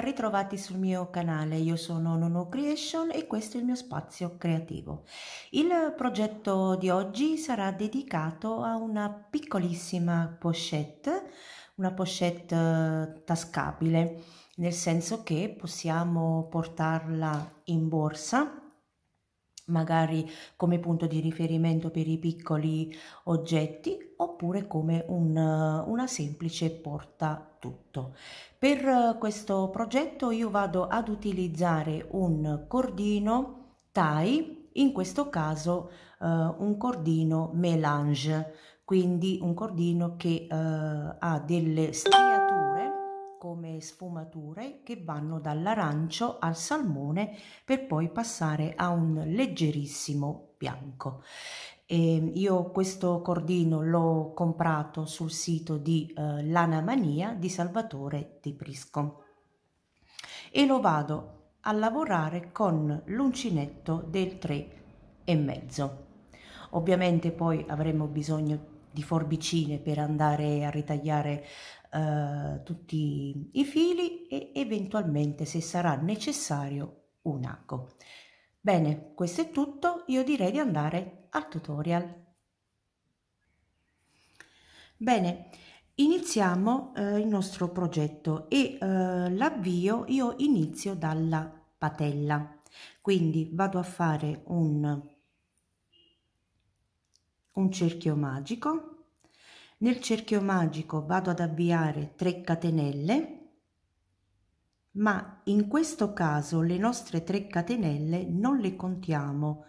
ben ritrovati sul mio canale, io sono Nono Creation e questo è il mio spazio creativo. Il progetto di oggi sarà dedicato a una piccolissima pochette, una pochette eh, tascabile, nel senso che possiamo portarla in borsa magari come punto di riferimento per i piccoli oggetti oppure come un, una semplice porta tutto. Per questo progetto io vado ad utilizzare un cordino tie, in questo caso eh, un cordino melange, quindi un cordino che eh, ha delle striature tre sfumature che vanno dall'arancio al salmone per poi passare a un leggerissimo bianco. E ehm, io questo cordino l'ho comprato sul sito di eh, Lana Mania di Salvatore De Prisco e lo vado a lavorare con l'uncinetto del 3 e mezzo. Ovviamente poi avremo bisogno di forbicine per andare a ritagliare eh, tutti i fili e eventualmente se sarà necessario un ago. Bene, questo è tutto, io direi di andare al tutorial. Bene, iniziamo eh, il nostro progetto e eh, l'avvio io inizio dalla patella. Quindi vado a fare un, un cerchio magico nel cerchio magico vado ad avviare 3 catenelle ma in questo caso le nostre 3 catenelle non le contiamo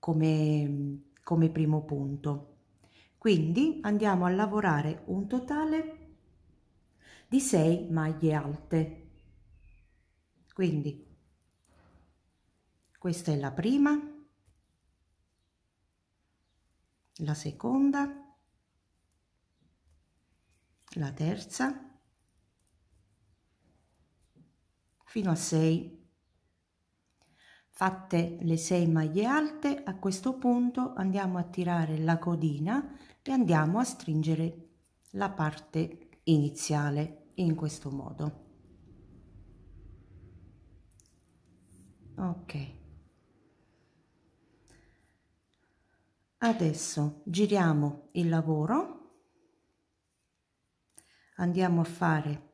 come, come primo punto quindi andiamo a lavorare un totale di 6 maglie alte quindi questa è la prima la seconda la terza fino a 6 fatte le 6 maglie alte a questo punto andiamo a tirare la codina e andiamo a stringere la parte iniziale in questo modo ok adesso giriamo il lavoro andiamo a fare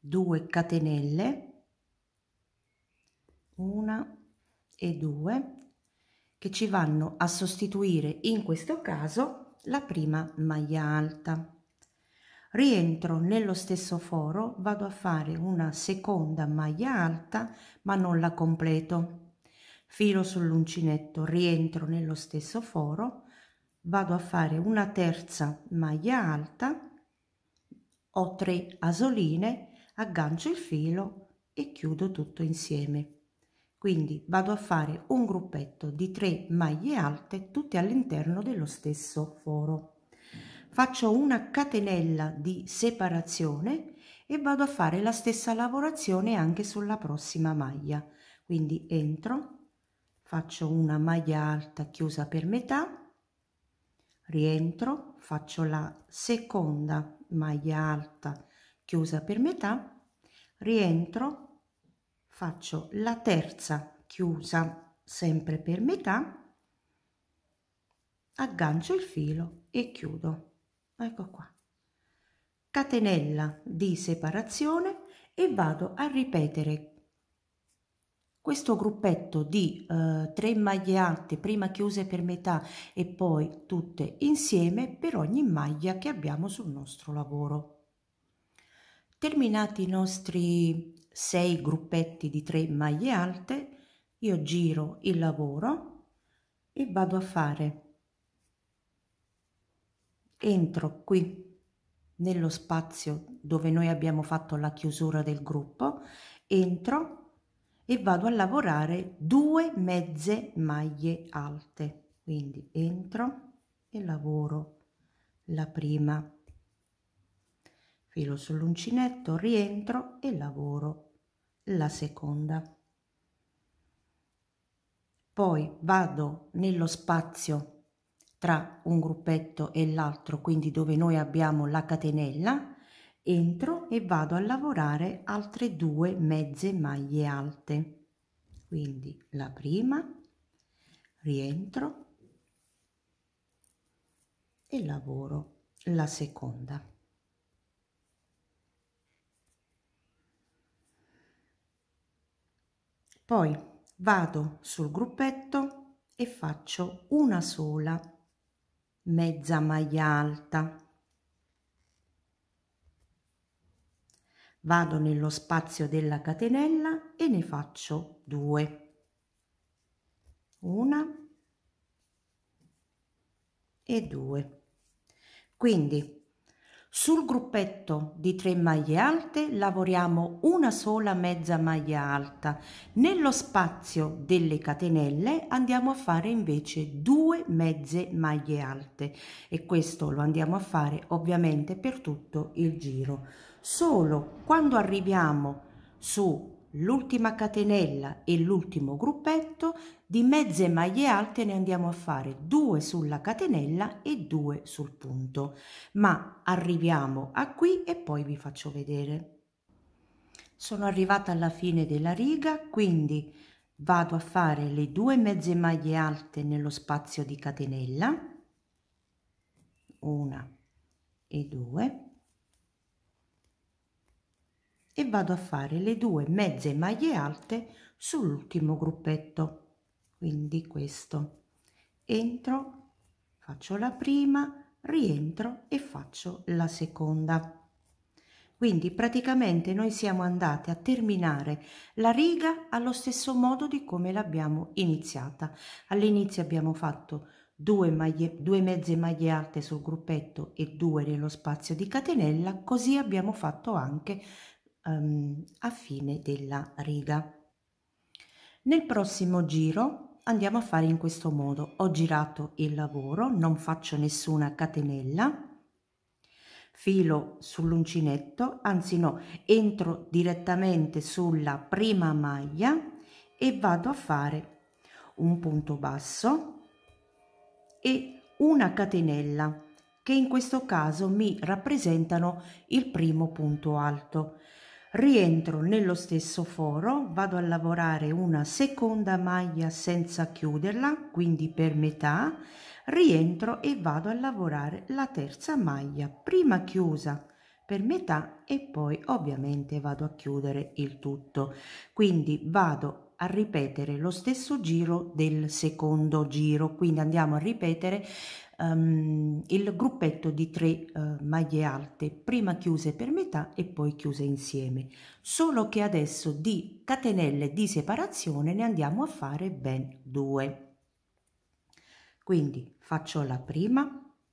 2 catenelle una e due che ci vanno a sostituire in questo caso la prima maglia alta rientro nello stesso foro vado a fare una seconda maglia alta ma non la completo filo sull'uncinetto rientro nello stesso foro vado a fare una terza maglia alta ho tre asoline, aggancio il filo e chiudo tutto insieme. Quindi vado a fare un gruppetto di tre maglie alte tutte all'interno dello stesso foro. Faccio una catenella di separazione e vado a fare la stessa lavorazione anche sulla prossima maglia. Quindi entro, faccio una maglia alta chiusa per metà rientro faccio la seconda maglia alta chiusa per metà rientro faccio la terza chiusa sempre per metà aggancio il filo e chiudo ecco qua catenella di separazione e vado a ripetere questo gruppetto di eh, tre maglie alte, prima chiuse per metà e poi tutte insieme per ogni maglia che abbiamo sul nostro lavoro. Terminati i nostri sei gruppetti di tre maglie alte, io giro il lavoro e vado a fare entro qui nello spazio dove noi abbiamo fatto la chiusura del gruppo entro e vado a lavorare due mezze maglie alte quindi entro e lavoro la prima filo sull'uncinetto rientro e lavoro la seconda poi vado nello spazio tra un gruppetto e l'altro quindi dove noi abbiamo la catenella entro e vado a lavorare altre due mezze maglie alte quindi la prima rientro e lavoro la seconda poi vado sul gruppetto e faccio una sola mezza maglia alta vado nello spazio della catenella e ne faccio due una e due quindi sul gruppetto di 3 maglie alte lavoriamo una sola mezza maglia alta. Nello spazio delle catenelle andiamo a fare invece due mezze maglie alte e questo lo andiamo a fare ovviamente per tutto il giro. Solo quando arriviamo sull'ultima catenella e l'ultimo gruppetto di mezze maglie alte ne andiamo a fare due sulla catenella e due sul punto. Ma arriviamo a qui e poi vi faccio vedere. Sono arrivata alla fine della riga, quindi vado a fare le due mezze maglie alte nello spazio di catenella una e due e vado a fare le due mezze maglie alte sull'ultimo gruppetto quindi questo entro faccio la prima rientro e faccio la seconda quindi praticamente noi siamo andate a terminare la riga allo stesso modo di come l'abbiamo iniziata all'inizio abbiamo fatto due maglie due mezze maglie alte sul gruppetto e due nello spazio di catenella così abbiamo fatto anche um, a fine della riga. Nel prossimo giro andiamo a fare in questo modo. Ho girato il lavoro, non faccio nessuna catenella, filo sull'uncinetto, anzi no, entro direttamente sulla prima maglia e vado a fare un punto basso e una catenella che in questo caso mi rappresentano il primo punto alto rientro nello stesso foro vado a lavorare una seconda maglia senza chiuderla quindi per metà rientro e vado a lavorare la terza maglia prima chiusa per metà e poi ovviamente vado a chiudere il tutto quindi vado a ripetere lo stesso giro del secondo giro quindi andiamo a ripetere um, il gruppetto di tre uh, maglie alte, prima chiuse per metà e poi chiuse insieme, solo che adesso di catenelle di separazione ne andiamo a fare ben due. Quindi faccio la prima,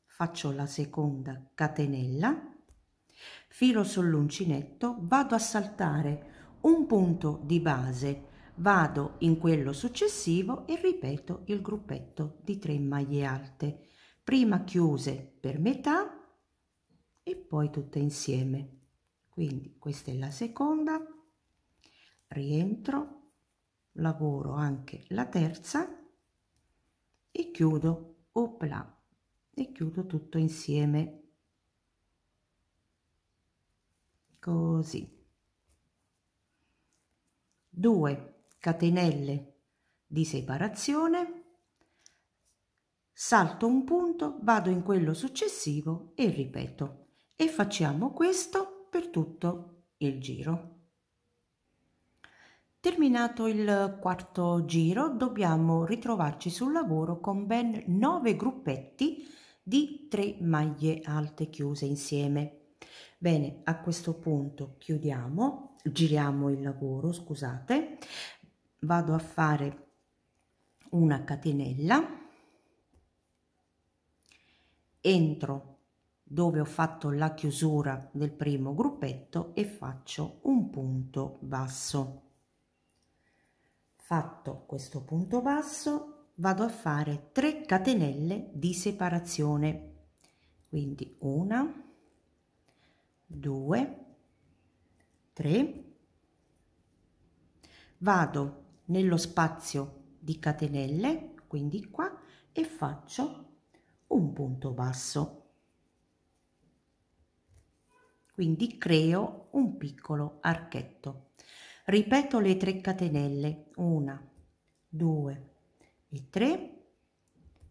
faccio la seconda catenella, filo sull'uncinetto, vado a saltare un punto di base, vado in quello successivo e ripeto il gruppetto di 3 maglie alte prima chiuse per metà e poi tutte insieme. Quindi questa è la seconda, rientro, lavoro anche la terza e chiudo, opla, e chiudo tutto insieme. Così. 2 catenelle di separazione salto un punto, vado in quello successivo e ripeto. E facciamo questo per tutto il giro. Terminato il quarto giro dobbiamo ritrovarci sul lavoro con ben 9 gruppetti di 3 maglie alte chiuse insieme. Bene, a questo punto chiudiamo, giriamo il lavoro, scusate, vado a fare una catenella entro dove ho fatto la chiusura del primo gruppetto e faccio un punto basso fatto questo punto basso vado a fare 3 catenelle di separazione quindi una 2 3 vado nello spazio di catenelle quindi qua e faccio un punto basso. Quindi creo un piccolo archetto. Ripeto le 3 catenelle, una, due e tre.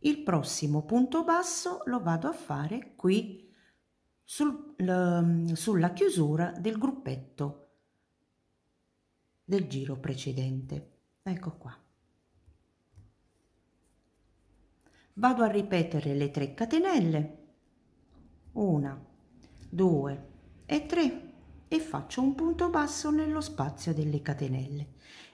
Il prossimo punto basso lo vado a fare qui sul, sulla chiusura del gruppetto del giro precedente. Ecco qua. vado a ripetere le 3 catenelle 1 2 e 3 e faccio un punto basso nello spazio delle catenelle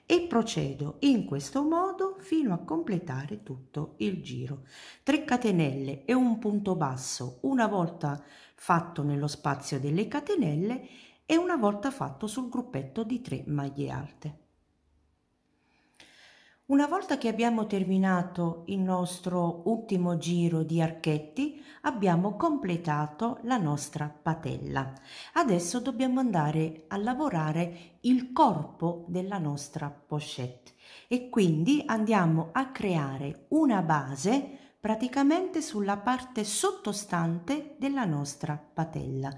e procedo in questo modo fino a completare tutto il giro 3 catenelle e un punto basso una volta fatto nello spazio delle catenelle e una volta fatto sul gruppetto di 3 maglie alte una volta che abbiamo terminato il nostro ultimo giro di archetti, abbiamo completato la nostra patella. Adesso dobbiamo andare a lavorare il corpo della nostra pochette e quindi andiamo a creare una base praticamente sulla parte sottostante della nostra patella.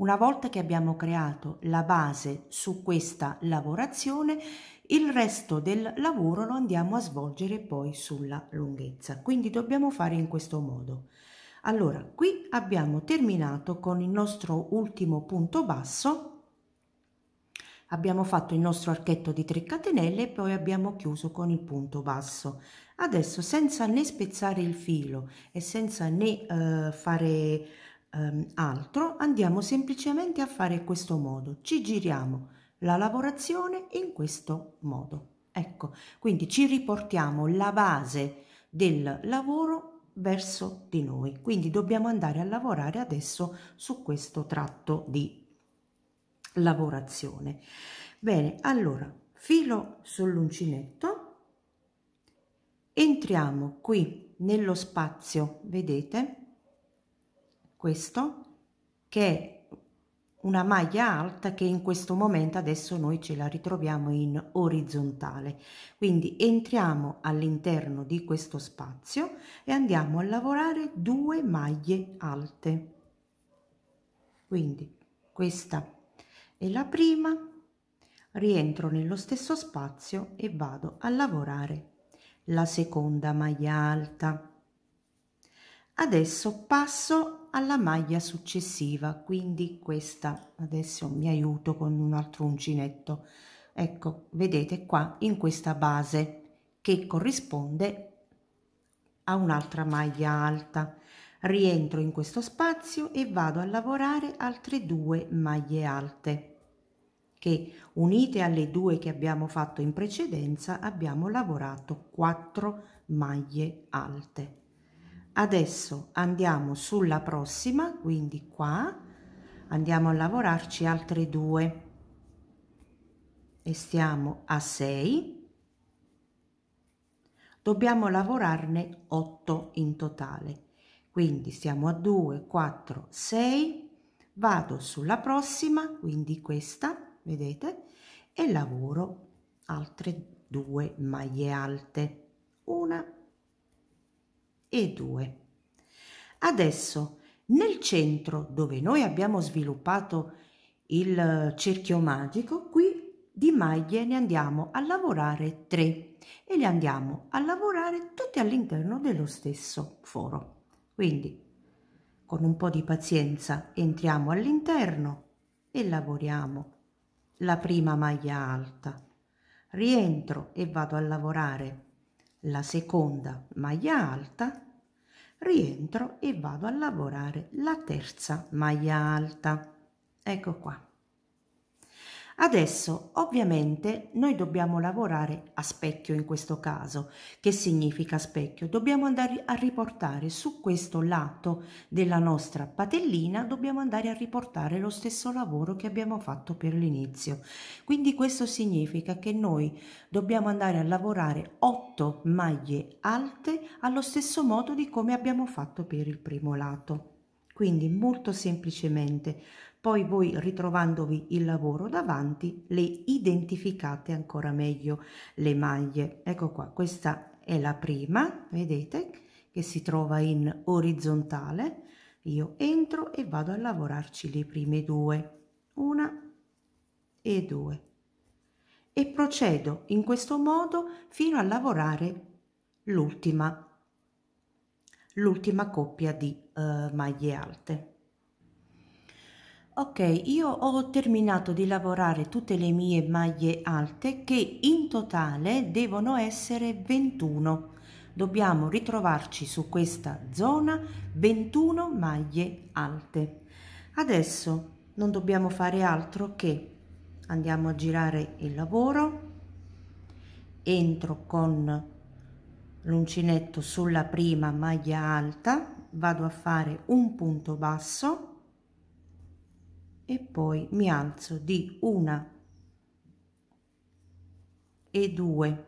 Una volta che abbiamo creato la base su questa lavorazione, il resto del lavoro lo andiamo a svolgere poi sulla lunghezza. Quindi dobbiamo fare in questo modo. Allora, qui abbiamo terminato con il nostro ultimo punto basso, abbiamo fatto il nostro archetto di 3 catenelle e poi abbiamo chiuso con il punto basso adesso senza né spezzare il filo e senza né eh, fare ehm, altro, andiamo semplicemente a fare questo modo. Ci giriamo la lavorazione in questo modo. Ecco, quindi ci riportiamo la base del lavoro verso di noi. Quindi dobbiamo andare a lavorare adesso su questo tratto di lavorazione. Bene, allora, filo sull'uncinetto, entriamo qui nello spazio, vedete? questo che è una maglia alta che in questo momento adesso noi ce la ritroviamo in orizzontale quindi entriamo all'interno di questo spazio e andiamo a lavorare due maglie alte quindi questa è la prima rientro nello stesso spazio e vado a lavorare la seconda maglia alta adesso passo alla maglia successiva quindi questa adesso mi aiuto con un altro uncinetto ecco vedete qua in questa base che corrisponde a un'altra maglia alta rientro in questo spazio e vado a lavorare altre due maglie alte che unite alle due che abbiamo fatto in precedenza abbiamo lavorato 4 maglie alte adesso andiamo sulla prossima quindi qua andiamo a lavorarci altre due e stiamo a 6 dobbiamo lavorarne 8 in totale quindi stiamo a 2 4 6 vado sulla prossima quindi questa vedete e lavoro altre due maglie alte una e 2. Adesso nel centro dove noi abbiamo sviluppato il eh, cerchio magico, qui di maglie ne andiamo a lavorare 3 e le andiamo a lavorare tutte all'interno dello stesso foro. Quindi con un po' di pazienza entriamo all'interno e lavoriamo la prima maglia alta, rientro e vado a lavorare la seconda maglia alta, rientro e vado a lavorare la terza maglia alta. Ecco qua. Adesso ovviamente noi dobbiamo lavorare a specchio in questo caso. Che significa specchio? Dobbiamo andare a riportare su questo lato della nostra patellina, dobbiamo andare a riportare lo stesso lavoro che abbiamo fatto per l'inizio. Quindi questo significa che noi dobbiamo andare a lavorare 8 maglie alte allo stesso modo di come abbiamo fatto per il primo lato. Quindi molto semplicemente poi voi ritrovandovi il lavoro davanti le identificate ancora meglio le maglie. Ecco qua, questa è la prima, vedete, che si trova in orizzontale. Io entro e vado a lavorarci le prime due, una e due. E procedo in questo modo fino a lavorare l'ultima l'ultima coppia di uh, maglie alte. Ok, io ho terminato di lavorare tutte le mie maglie alte che in totale devono essere 21. Dobbiamo ritrovarci su questa zona 21 maglie alte. Adesso non dobbiamo fare altro che andiamo a girare il lavoro, entro con l'uncinetto sulla prima maglia alta, vado a fare un punto basso, e poi mi alzo di una e due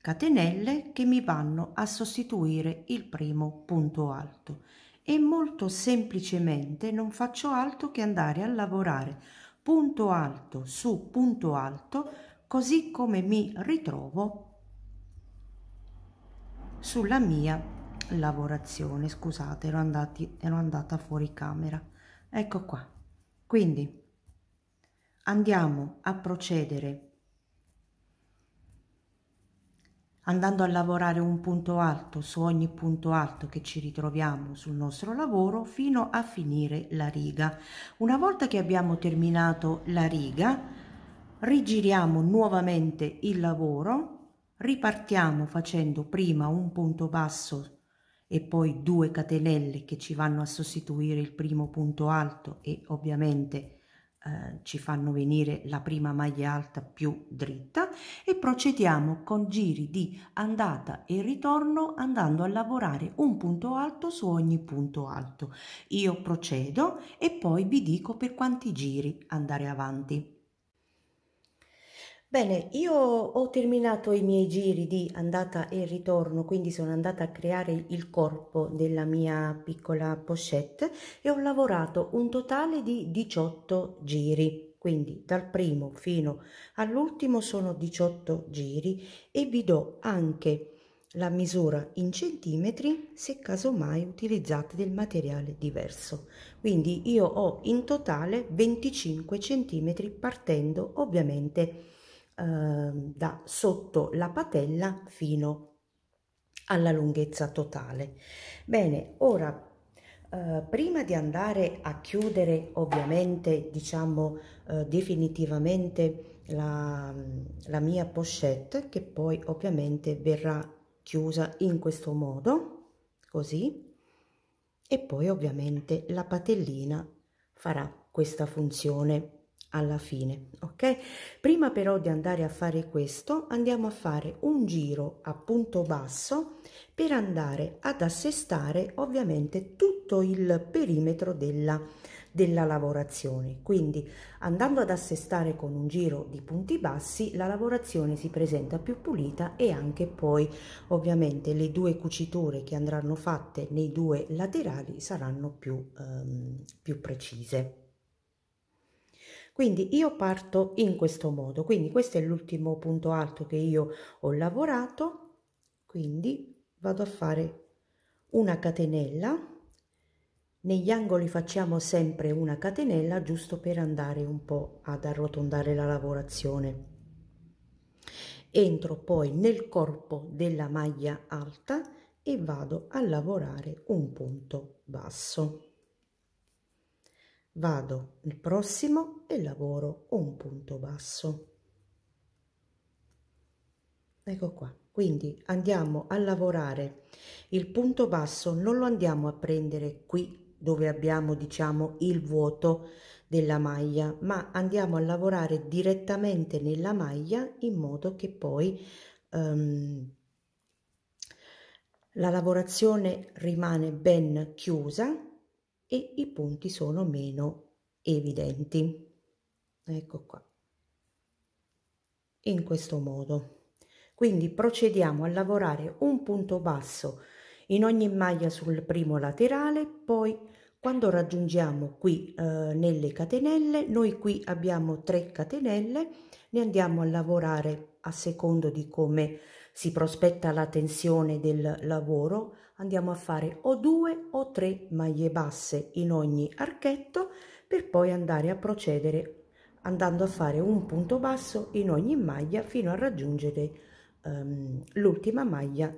catenelle che mi vanno a sostituire il primo punto alto e molto semplicemente non faccio altro che andare a lavorare punto alto su punto alto così come mi ritrovo sulla mia lavorazione scusate ero, andati, ero andata fuori camera ecco qua quindi andiamo a procedere andando a lavorare un punto alto su ogni punto alto che ci ritroviamo sul nostro lavoro fino a finire la riga. Una volta che abbiamo terminato la riga, rigiriamo nuovamente il lavoro, ripartiamo facendo prima un punto basso e poi due catenelle che ci vanno a sostituire il primo punto alto e ovviamente eh, ci fanno venire la prima maglia alta più dritta e procediamo con giri di andata e ritorno andando a lavorare un punto alto su ogni punto alto io procedo e poi vi dico per quanti giri andare avanti Bene, io ho terminato i miei giri di andata e ritorno, quindi sono andata a creare il corpo della mia piccola pochette e ho lavorato un totale di 18 giri. Quindi dal primo fino all'ultimo sono 18 giri e vi do anche la misura in centimetri se casomai utilizzate del materiale diverso. Quindi io ho in totale 25 centimetri partendo ovviamente Ehm, da sotto la patella fino alla lunghezza totale. Bene, ora eh, prima di andare a chiudere ovviamente diciamo eh, definitivamente la, la mia pochette che poi ovviamente verrà chiusa in questo modo così e poi ovviamente la patellina farà questa funzione alla fine ok prima però di andare a fare questo andiamo a fare un giro a punto basso per andare ad assestare ovviamente tutto il perimetro della della lavorazione quindi andando ad assestare con un giro di punti bassi la lavorazione si presenta più pulita e anche poi ovviamente le due cuciture che andranno fatte nei due laterali saranno più, ehm, più precise quindi io parto in questo modo, quindi questo è l'ultimo punto alto che io ho lavorato, quindi vado a fare una catenella, negli angoli facciamo sempre una catenella giusto per andare un po' ad arrotondare la lavorazione. Entro poi nel corpo della maglia alta e vado a lavorare un punto basso vado il prossimo e lavoro un punto basso ecco qua quindi andiamo a lavorare il punto basso non lo andiamo a prendere qui dove abbiamo diciamo il vuoto della maglia ma andiamo a lavorare direttamente nella maglia in modo che poi um, la lavorazione rimane ben chiusa e i punti sono meno evidenti. Ecco qua. In questo modo. Quindi procediamo a lavorare un punto basso in ogni maglia sul primo laterale, poi quando raggiungiamo qui eh, nelle catenelle, noi qui abbiamo 3 catenelle, ne andiamo a lavorare a secondo di come si prospetta la tensione del lavoro, andiamo a fare o due o tre maglie basse in ogni archetto per poi andare a procedere andando a fare un punto basso in ogni maglia fino a raggiungere um, l'ultima maglia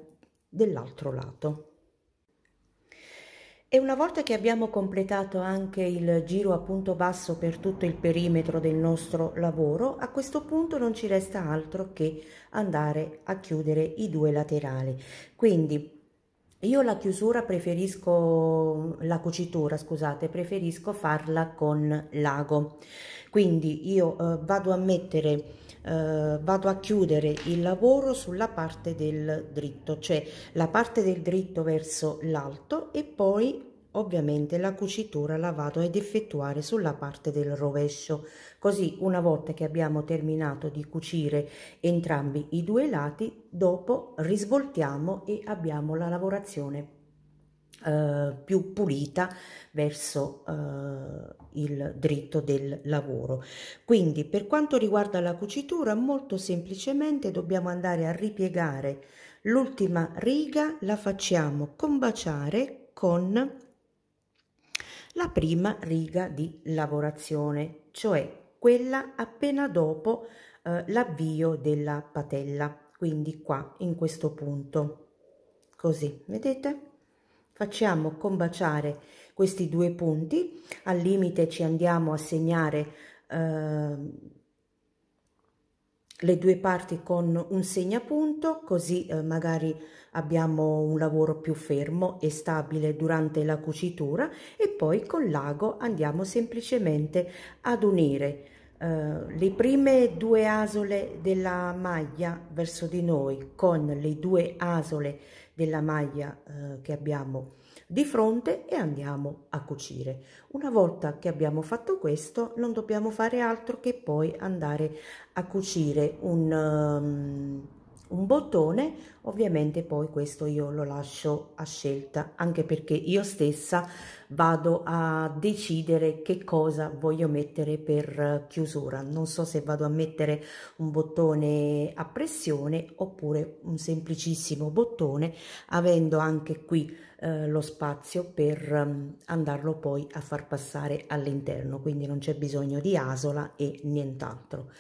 dell'altro lato. E una volta che abbiamo completato anche il giro a punto basso per tutto il perimetro del nostro lavoro, a questo punto non ci resta altro che andare a chiudere i due laterali. Quindi io la chiusura preferisco, la cucitura scusate, preferisco farla con l'ago, quindi io eh, vado a mettere, eh, vado a chiudere il lavoro sulla parte del dritto, cioè la parte del dritto verso l'alto e poi Ovviamente la cucitura la vado ad effettuare sulla parte del rovescio, così una volta che abbiamo terminato di cucire entrambi i due lati, dopo risvoltiamo e abbiamo la lavorazione eh, più pulita verso eh, il dritto del lavoro. Quindi per quanto riguarda la cucitura, molto semplicemente dobbiamo andare a ripiegare l'ultima riga, la facciamo combaciare con la prima riga di lavorazione, cioè quella appena dopo eh, l'avvio della patella, quindi qua in questo punto. Così, vedete? Facciamo combaciare questi due punti, al limite ci andiamo a segnare eh, le due parti con un segnapunto così eh, magari abbiamo un lavoro più fermo e stabile durante la cucitura e poi con l'ago andiamo semplicemente ad unire eh, le prime due asole della maglia verso di noi con le due asole della maglia eh, che abbiamo di fronte e andiamo a cucire. Una volta che abbiamo fatto questo non dobbiamo fare altro che poi andare a cucire un, um, un bottone ovviamente poi questo io lo lascio a scelta anche perché io stessa vado a decidere che cosa voglio mettere per chiusura non so se vado a mettere un bottone a pressione oppure un semplicissimo bottone avendo anche qui eh, lo spazio per um, andarlo poi a far passare all'interno, quindi non c'è bisogno di asola e nient'altro.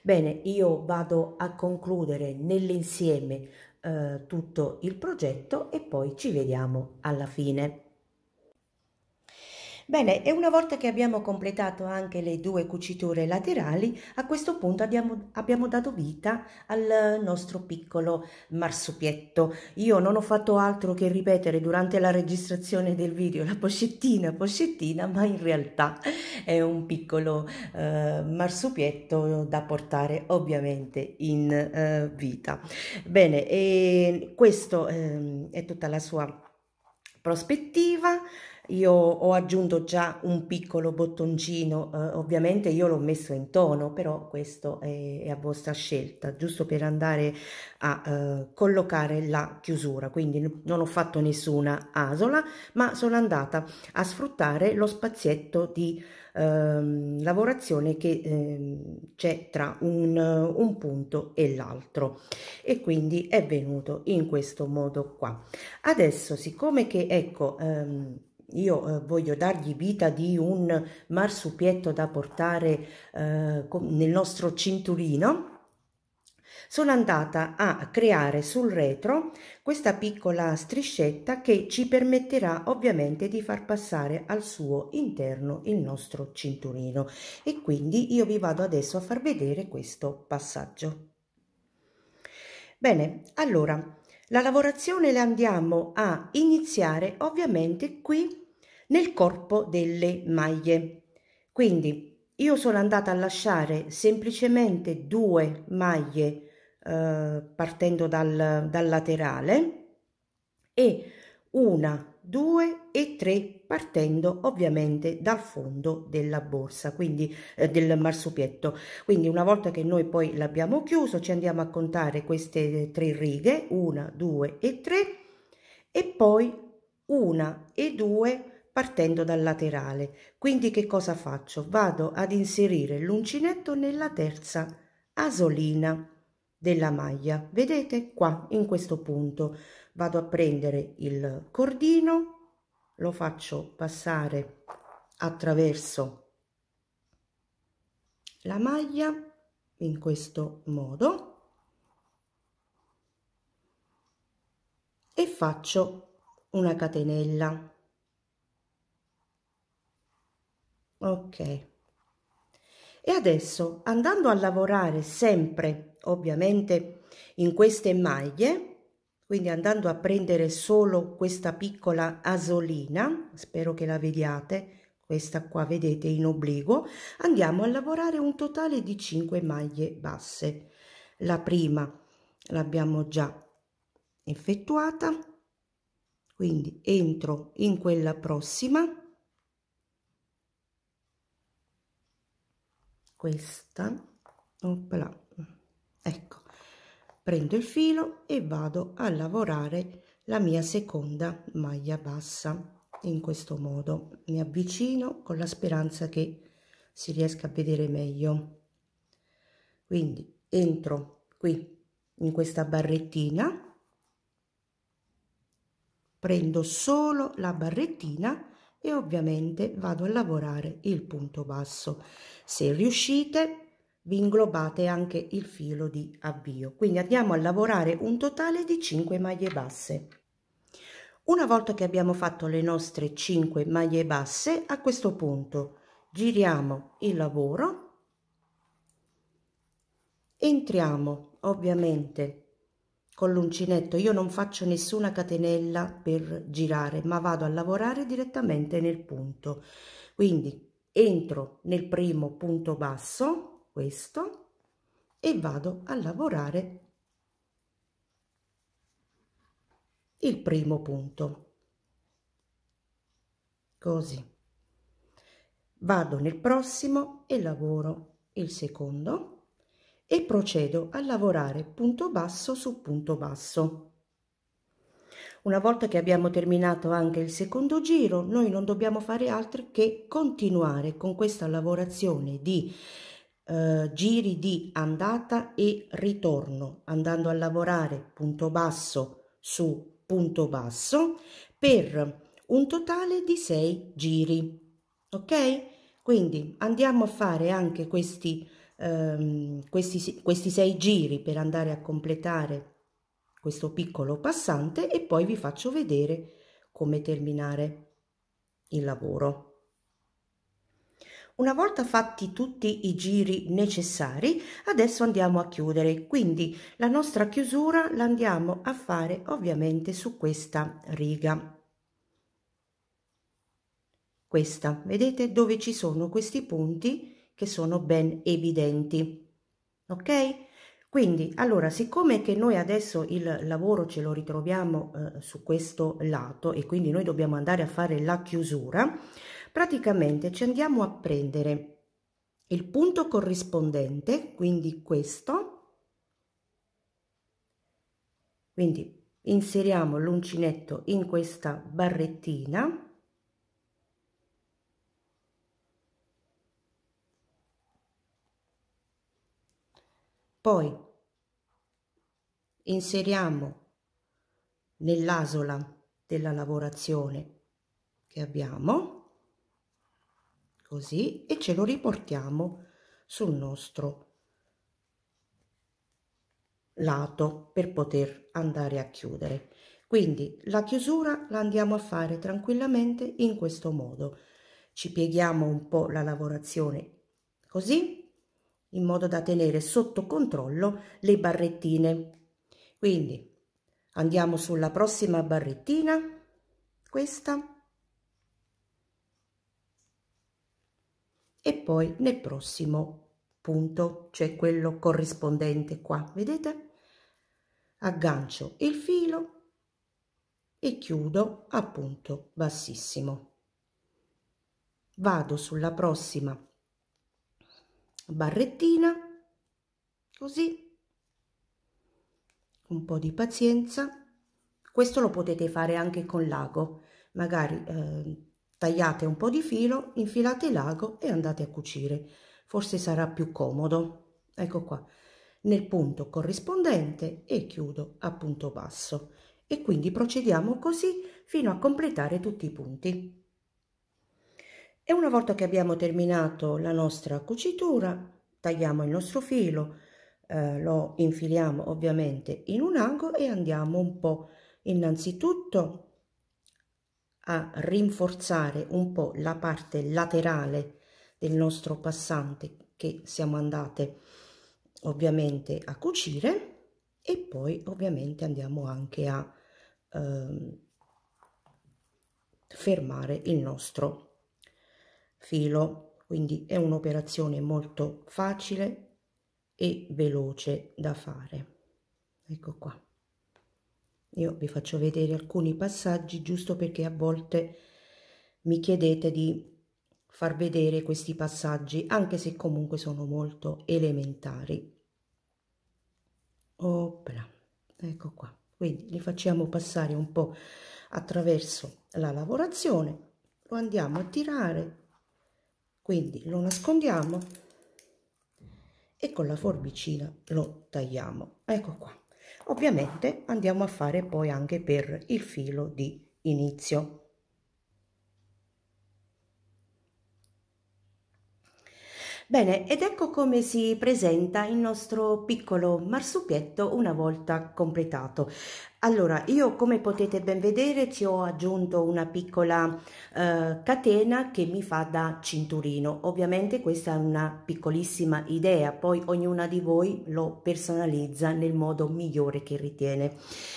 Bene, io vado a concludere nell'insieme eh, tutto il progetto e poi ci vediamo alla fine. Bene, e una volta che abbiamo completato anche le due cuciture laterali, a questo punto abbiamo, abbiamo dato vita al nostro piccolo marsupietto. Io non ho fatto altro che ripetere durante la registrazione del video la poscettina, poscettina, ma in realtà è un piccolo eh, marsupietto da portare ovviamente in eh, vita. Bene, e questa eh, è tutta la sua prospettiva io ho aggiunto già un piccolo bottoncino, eh, ovviamente io l'ho messo in tono, però questo è, è a vostra scelta, giusto per andare a eh, collocare la chiusura. Quindi non ho fatto nessuna asola, ma sono andata a sfruttare lo spazietto di ehm, lavorazione che ehm, c'è tra un, un punto e l'altro. E quindi è venuto in questo modo qua. Adesso, siccome che ecco... Ehm, io eh, voglio dargli vita di un marsupietto da portare eh, nel nostro cinturino, sono andata a creare sul retro questa piccola striscetta che ci permetterà ovviamente di far passare al suo interno il nostro cinturino e quindi io vi vado adesso a far vedere questo passaggio. Bene, allora la lavorazione la andiamo a iniziare ovviamente qui nel corpo delle maglie. Quindi io sono andata a lasciare semplicemente due maglie eh, partendo dal, dal laterale e una 2 e 3 partendo ovviamente dal fondo della borsa quindi eh, del marsupietto quindi una volta che noi poi l'abbiamo chiuso ci andiamo a contare queste eh, tre righe 1 2 e 3 e poi 1 e 2 partendo dal laterale quindi che cosa faccio vado ad inserire l'uncinetto nella terza asolina della maglia vedete qua in questo punto vado a prendere il cordino lo faccio passare attraverso la maglia in questo modo e faccio una catenella ok e adesso andando a lavorare sempre ovviamente in queste maglie quindi andando a prendere solo questa piccola asolina, spero che la vediate, questa qua vedete in obliquo, andiamo a lavorare un totale di 5 maglie basse. La prima l'abbiamo già effettuata, quindi entro in quella prossima, questa, opla, ecco, prendo il filo e vado a lavorare la mia seconda maglia bassa in questo modo mi avvicino con la speranza che si riesca a vedere meglio quindi entro qui in questa barrettina prendo solo la barrettina e ovviamente vado a lavorare il punto basso se riuscite vi inglobate anche il filo di avvio. Quindi andiamo a lavorare un totale di 5 maglie basse. Una volta che abbiamo fatto le nostre 5 maglie basse, a questo punto giriamo il lavoro, entriamo ovviamente con l'uncinetto, io non faccio nessuna catenella per girare, ma vado a lavorare direttamente nel punto. Quindi entro nel primo punto basso, questo e vado a lavorare il primo punto così vado nel prossimo e lavoro il secondo e procedo a lavorare punto basso su punto basso una volta che abbiamo terminato anche il secondo giro noi non dobbiamo fare altro che continuare con questa lavorazione di eh, giri di andata e ritorno, andando a lavorare punto basso su punto basso per un totale di 6 giri. Ok? Quindi andiamo a fare anche questi, ehm, questi, questi 6 giri per andare a completare questo piccolo passante e poi vi faccio vedere come terminare il lavoro. Una volta fatti tutti i giri necessari, adesso andiamo a chiudere, quindi la nostra chiusura la andiamo a fare ovviamente su questa riga. Questa, vedete dove ci sono questi punti che sono ben evidenti, ok? Quindi, allora, siccome che noi adesso il lavoro ce lo ritroviamo eh, su questo lato e quindi noi dobbiamo andare a fare la chiusura, praticamente ci andiamo a prendere il punto corrispondente, quindi questo, quindi inseriamo l'uncinetto in questa barrettina, poi inseriamo nell'asola della lavorazione che abbiamo così e ce lo riportiamo sul nostro lato per poter andare a chiudere quindi la chiusura la andiamo a fare tranquillamente in questo modo ci pieghiamo un po la lavorazione così in modo da tenere sotto controllo le barrettine quindi andiamo sulla prossima barrettina questa e poi nel prossimo punto c'è cioè quello corrispondente qua vedete aggancio il filo e chiudo appunto bassissimo vado sulla prossima barrettina così un po di pazienza questo lo potete fare anche con l'ago magari eh, Tagliate un po' di filo, infilate l'ago e andate a cucire. Forse sarà più comodo. Ecco qua. Nel punto corrispondente e chiudo a punto basso. E quindi procediamo così fino a completare tutti i punti. E una volta che abbiamo terminato la nostra cucitura, tagliamo il nostro filo, eh, lo infiliamo ovviamente in un ago e andiamo un po' innanzitutto a rinforzare un po' la parte laterale del nostro passante che siamo andate ovviamente a cucire e poi ovviamente andiamo anche a eh, fermare il nostro filo quindi è un'operazione molto facile e veloce da fare ecco qua io vi faccio vedere alcuni passaggi giusto perché a volte mi chiedete di far vedere questi passaggi anche se comunque sono molto elementari Opla. ecco qua quindi li facciamo passare un po attraverso la lavorazione lo andiamo a tirare quindi lo nascondiamo e con la forbicina lo tagliamo ecco qua ovviamente andiamo a fare poi anche per il filo di inizio Bene, ed ecco come si presenta il nostro piccolo marsupietto una volta completato. Allora, io come potete ben vedere ci ho aggiunto una piccola eh, catena che mi fa da cinturino. Ovviamente questa è una piccolissima idea, poi ognuna di voi lo personalizza nel modo migliore che ritiene.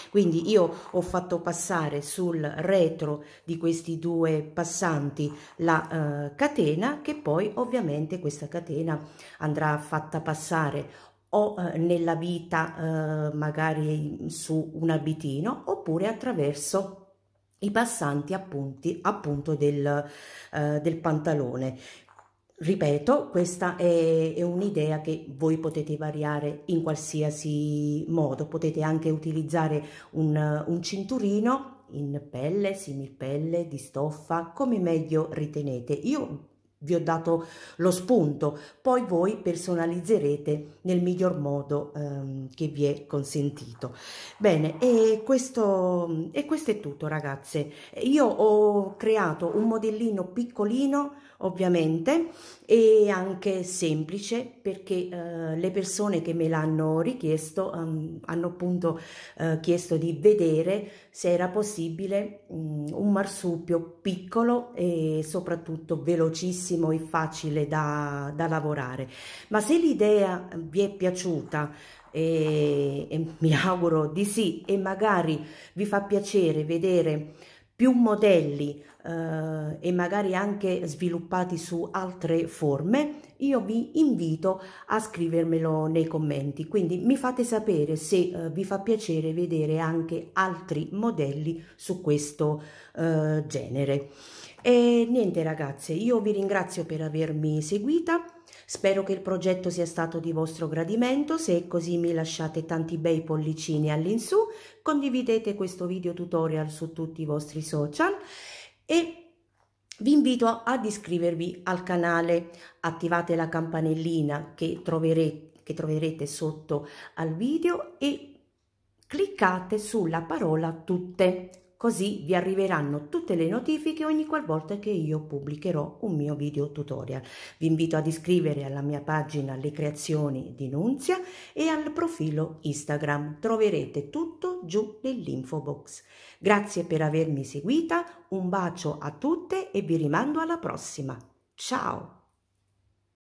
Quindi io ho fatto passare sul retro di questi due passanti la eh, catena che poi ovviamente questa catena andrà fatta passare o eh, nella vita eh, magari su un abitino oppure attraverso i passanti appunti, appunto del, eh, del pantalone. Ripeto, questa è, è un'idea che voi potete variare in qualsiasi modo, potete anche utilizzare un, un cinturino in pelle, similpelle, di stoffa, come meglio ritenete. Io vi ho dato lo spunto, poi voi personalizzerete nel miglior modo ehm, che vi è consentito. Bene, e questo, e questo è tutto ragazze. Io ho creato un modellino piccolino ovviamente e anche semplice perché eh, le persone che me l'hanno richiesto um, hanno appunto eh, chiesto di vedere se era possibile um, un marsupio piccolo e soprattutto velocissimo e facile da, da lavorare ma se l'idea vi è piaciuta e, e mi auguro di sì e magari vi fa piacere vedere più modelli eh, e magari anche sviluppati su altre forme, io vi invito a scrivermelo nei commenti. Quindi mi fate sapere se eh, vi fa piacere vedere anche altri modelli su questo eh, genere. E niente ragazze, io vi ringrazio per avermi seguita. Spero che il progetto sia stato di vostro gradimento, se è così mi lasciate tanti bei pollicini all'insù, condividete questo video tutorial su tutti i vostri social e vi invito ad iscrivervi al canale, attivate la campanellina che troverete, che troverete sotto al video e cliccate sulla parola tutte Così vi arriveranno tutte le notifiche ogni qualvolta che io pubblicherò un mio video tutorial. Vi invito ad iscrivervi alla mia pagina Le Creazioni di Nunzia e al profilo Instagram. Troverete tutto giù nell'info box. Grazie per avermi seguita, un bacio a tutte e vi rimando alla prossima. Ciao!